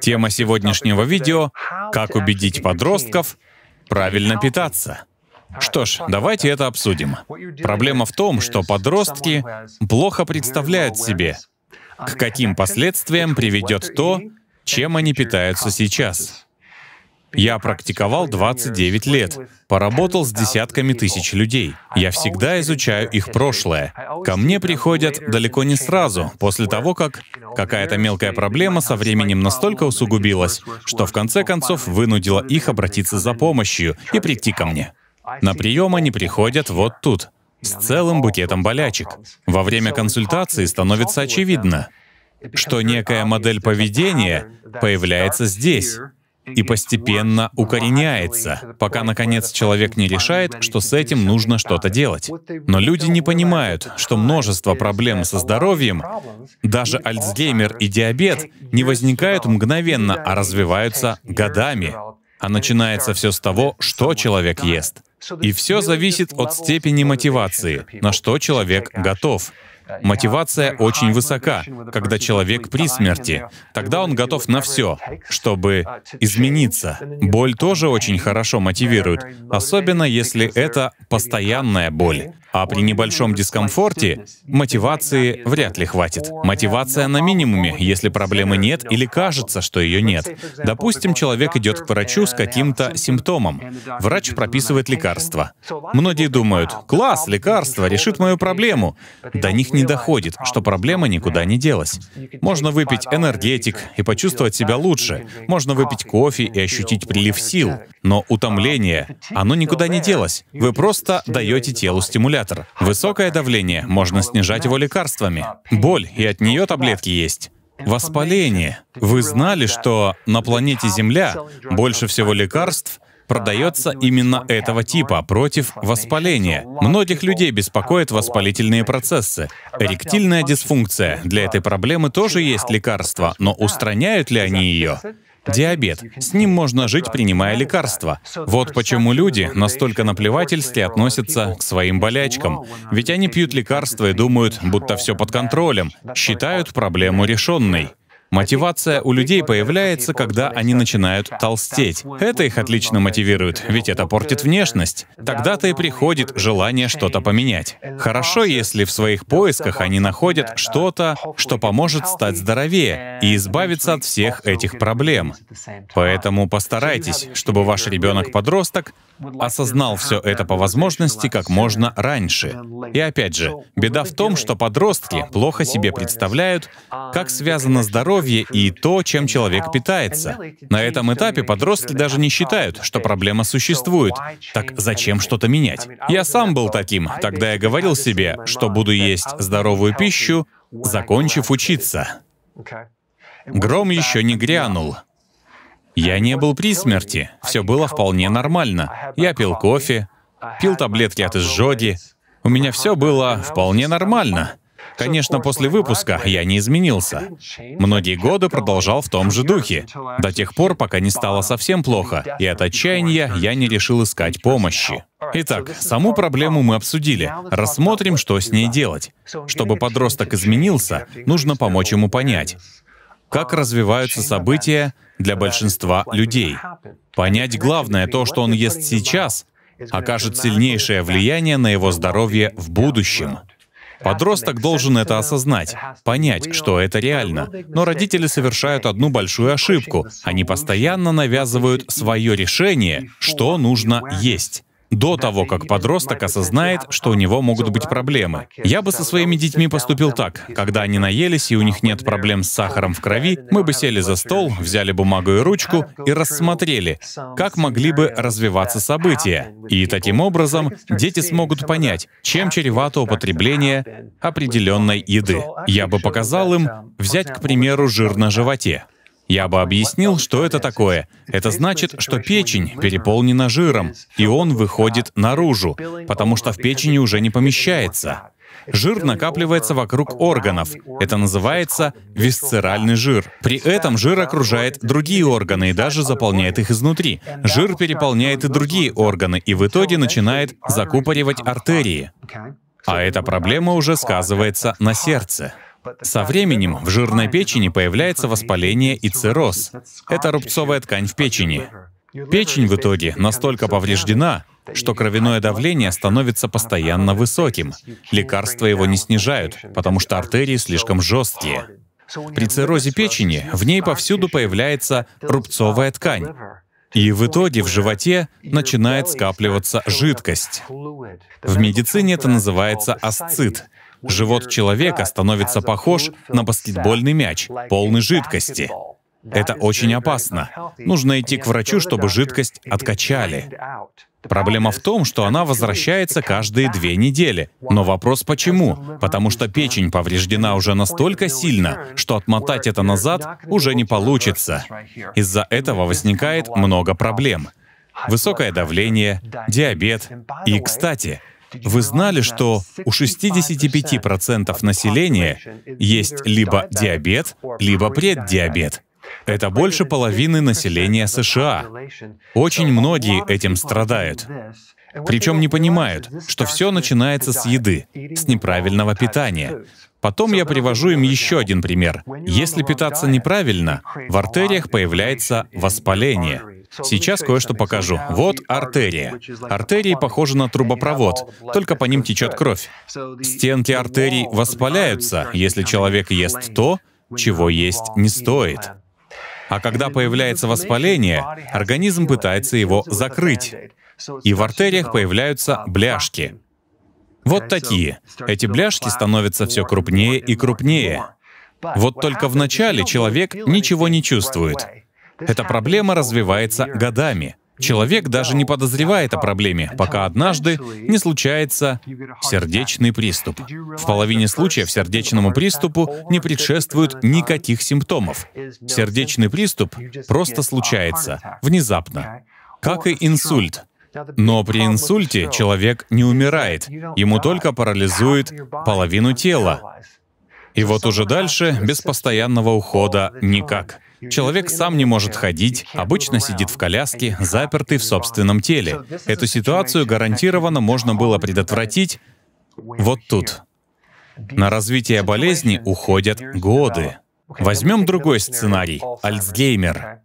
Тема сегодняшнего видео — «Как убедить подростков правильно питаться». Что ж, давайте это обсудим. Проблема в том, что подростки плохо представляют себе, к каким последствиям приведет то, чем они питаются сейчас. Я практиковал 29 лет, поработал с десятками тысяч людей. Я всегда изучаю их прошлое. Ко мне приходят далеко не сразу, после того, как какая-то мелкая проблема со временем настолько усугубилась, что в конце концов вынудила их обратиться за помощью и прийти ко мне. На прием они приходят вот тут, с целым букетом болячек. Во время консультации становится очевидно, что некая модель поведения появляется здесь, и постепенно укореняется, пока, наконец, человек не решает, что с этим нужно что-то делать. Но люди не понимают, что множество проблем со здоровьем, даже Альцгеймер и диабет, не возникают мгновенно, а развиваются годами. А начинается все с того, что человек ест. И все зависит от степени мотивации, на что человек готов. Мотивация очень высока, когда человек при смерти. Тогда он готов на все, чтобы uh, измениться. Боль тоже очень хорошо мотивирует, особенно если это постоянная боль. А при небольшом дискомфорте мотивации вряд ли хватит. Мотивация на минимуме, если проблемы нет или кажется, что ее нет. Допустим, человек идет к врачу с uh, каким-то симптомом. Врач прописывает лекарство. Многие думают, класс, лекарство решит мою проблему. До них не не доходит, что проблема никуда не делась. Можно выпить энергетик и почувствовать себя лучше. Можно выпить кофе и ощутить прилив сил. Но утомление, оно никуда не делось. Вы просто даете телу стимулятор. Высокое давление можно снижать его лекарствами. Боль, и от нее таблетки есть. Воспаление. Вы знали, что на планете Земля больше всего лекарств — продается именно этого типа против воспаления. Многих людей беспокоят воспалительные процессы. Эректильная дисфункция. Для этой проблемы тоже есть лекарства, но устраняют ли они ее? Диабет. С ним можно жить, принимая лекарства. Вот почему люди настолько наплевательски относятся к своим болячкам. Ведь они пьют лекарства и думают, будто все под контролем, считают проблему решенной. Мотивация у людей появляется, когда они начинают толстеть. Это их отлично мотивирует, ведь это портит внешность. Тогда-то и приходит желание что-то поменять. Хорошо, если в своих поисках они находят что-то, что поможет стать здоровее и избавиться от всех этих проблем. Поэтому постарайтесь, чтобы ваш ребенок-подросток осознал все это по возможности как можно раньше. И опять же, беда в том, что подростки плохо себе представляют, как связано здоровье и то, чем человек питается. На этом этапе подростки даже не считают, что проблема существует. Так зачем что-то менять? Я сам был таким. Тогда я говорил себе, что буду есть здоровую пищу, закончив учиться. Гром еще не грянул. Я не был при смерти. Все было вполне нормально. Я пил кофе, пил таблетки от изжоги. У меня все было вполне нормально. Конечно, после выпуска я не изменился. Многие годы продолжал в том же духе, до тех пор, пока не стало совсем плохо, и от отчаяния я не решил искать помощи. Итак, саму проблему мы обсудили. Рассмотрим, что с ней делать. Чтобы подросток изменился, нужно помочь ему понять как развиваются события для большинства людей. Понять главное, то, что он ест сейчас, окажет сильнейшее влияние на его здоровье в будущем. Подросток должен это осознать, понять, что это реально. Но родители совершают одну большую ошибку. Они постоянно навязывают свое решение, что нужно есть до того, как подросток осознает, что у него могут быть проблемы. Я бы со своими детьми поступил так. Когда они наелись и у них нет проблем с сахаром в крови, мы бы сели за стол, взяли бумагу и ручку и рассмотрели, как могли бы развиваться события. И таким образом дети смогут понять, чем чревато употребление определенной еды. Я бы показал им взять, к примеру, жир на животе. Я бы объяснил, что это такое. Это значит, что печень переполнена жиром, и он выходит наружу, потому что в печени уже не помещается. Жир накапливается вокруг органов. Это называется висцеральный жир. При этом жир окружает другие органы и даже заполняет их изнутри. Жир переполняет и другие органы, и в итоге начинает закупоривать артерии. А эта проблема уже сказывается на сердце. Со временем в жирной печени появляется воспаление и цирроз. Это рубцовая ткань в печени. Печень в итоге настолько повреждена, что кровяное давление становится постоянно высоким. Лекарства его не снижают, потому что артерии слишком жесткие. При циррозе печени в ней повсюду появляется рубцовая ткань. И в итоге в животе начинает скапливаться жидкость. В медицине это называется асцит, Живот человека становится похож на баскетбольный мяч, полный жидкости. Это очень опасно. Нужно идти к врачу, чтобы жидкость откачали. Проблема в том, что она возвращается каждые две недели. Но вопрос почему? Потому что печень повреждена уже настолько сильно, что отмотать это назад уже не получится. Из-за этого возникает много проблем. Высокое давление, диабет и, кстати, вы знали, что у 65% населения есть либо диабет, либо преддиабет. Это больше половины населения США. Очень многие этим страдают. Причем не понимают, что все начинается с еды, с неправильного питания. Потом я привожу им еще один пример. Если питаться неправильно, в артериях появляется воспаление. Сейчас кое-что покажу. Вот артерия. Артерии похожи на трубопровод, только по ним течет кровь. Стенки артерий воспаляются, если человек ест то, чего есть не стоит. А когда появляется воспаление, организм пытается его закрыть. И в артериях появляются бляшки. Вот такие. Эти бляшки становятся все крупнее и крупнее. Вот только в начале человек ничего не чувствует. Эта проблема развивается годами. Человек даже не подозревает о проблеме, пока однажды не случается сердечный приступ. В половине случаев сердечному приступу не предшествует никаких симптомов. Сердечный приступ просто случается, внезапно. Как и инсульт. Но при инсульте человек не умирает, ему только парализует половину тела. И вот уже дальше без постоянного ухода никак. Человек сам не может ходить, обычно сидит в коляске, запертый в собственном теле. Эту ситуацию гарантированно можно было предотвратить вот тут. На развитие болезни уходят годы. Возьмем другой сценарий — Альцгеймер.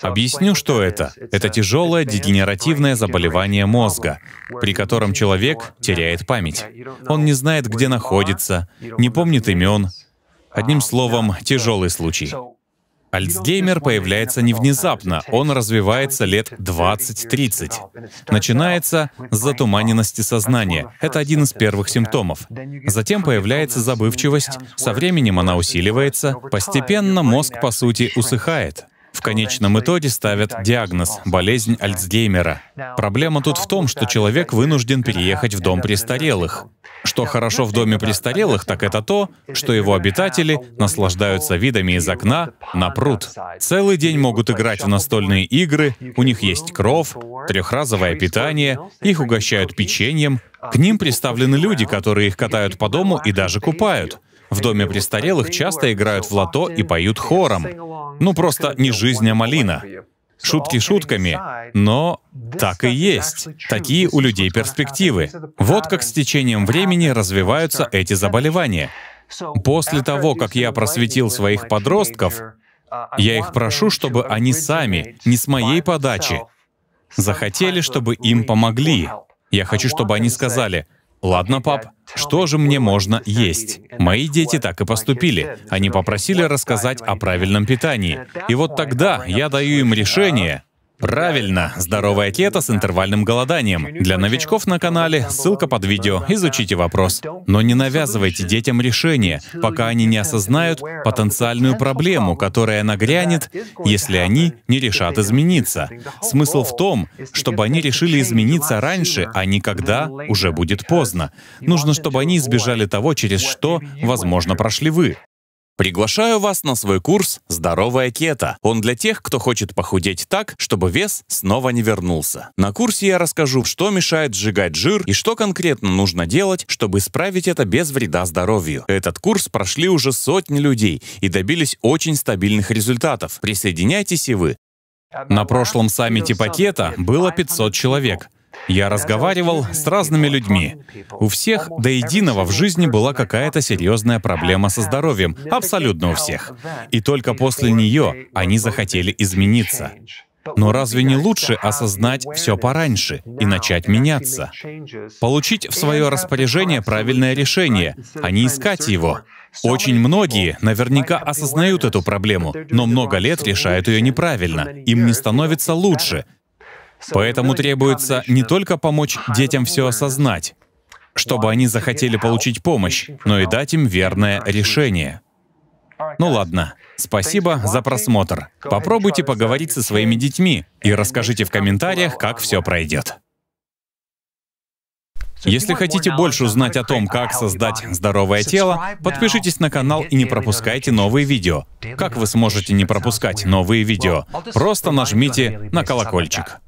Объясню, что это. Это тяжелое дегенеративное заболевание мозга, при котором человек теряет память. Он не знает, где находится, не помнит имен. Одним словом, тяжелый случай. Альцгеймер появляется не внезапно, он развивается лет 20-30. Начинается с затуманенности сознания. Это один из первых симптомов. Затем появляется забывчивость, со временем она усиливается, постепенно мозг, по сути, усыхает. В конечном итоге ставят диагноз — болезнь Альцгеймера. Проблема тут в том, что человек вынужден переехать в дом престарелых. Что хорошо в доме престарелых, так это то, что его обитатели наслаждаются видами из окна на пруд. Целый день могут играть в настольные игры, у них есть кров, трехразовое питание, их угощают печеньем. К ним представлены люди, которые их катают по дому и даже купают. В доме престарелых часто играют в лото и поют хором. Ну просто не жизнь, а малина. Шутки шутками, но так и есть. Такие у людей перспективы. Вот как с течением времени развиваются эти заболевания. После того, как я просветил своих подростков, я их прошу, чтобы они сами, не с моей подачи, захотели, чтобы им помогли. Я хочу, чтобы они сказали, «Ладно, пап, что же мне можно есть?» Мои дети так и поступили. Они попросили рассказать о правильном питании. И вот тогда я даю им решение, Правильно, здоровая диета с интервальным голоданием. Для новичков на канале ссылка под видео, изучите вопрос. Но не навязывайте детям решение, пока они не осознают потенциальную проблему, которая нагрянет, если они не решат измениться. Смысл в том, чтобы они решили измениться раньше, а не когда уже будет поздно. Нужно, чтобы они избежали того, через что, возможно, прошли вы. Приглашаю вас на свой курс «Здоровая кето». Он для тех, кто хочет похудеть так, чтобы вес снова не вернулся. На курсе я расскажу, что мешает сжигать жир и что конкретно нужно делать, чтобы исправить это без вреда здоровью. Этот курс прошли уже сотни людей и добились очень стабильных результатов. Присоединяйтесь и вы. На прошлом саммите пакета было 500 человек. Я разговаривал с разными людьми. У всех до единого в жизни была какая-то серьезная проблема со здоровьем, абсолютно у всех. И только после нее они захотели измениться. Но разве не лучше осознать все пораньше и начать меняться? Получить в свое распоряжение правильное решение, а не искать его. Очень многие наверняка осознают эту проблему, но много лет решают ее неправильно. Им не становится лучше, Поэтому ну, требуется не только помочь детям все осознать, чтобы они захотели получить помощь, но и дать им верное решение. Ну ладно, спасибо за просмотр. Попробуйте поговорить со своими детьми и расскажите в комментариях, как все пройдет. Если хотите больше узнать о том, как создать здоровое тело, подпишитесь на канал и не пропускайте новые видео. Как вы сможете не пропускать новые видео? Просто нажмите на колокольчик.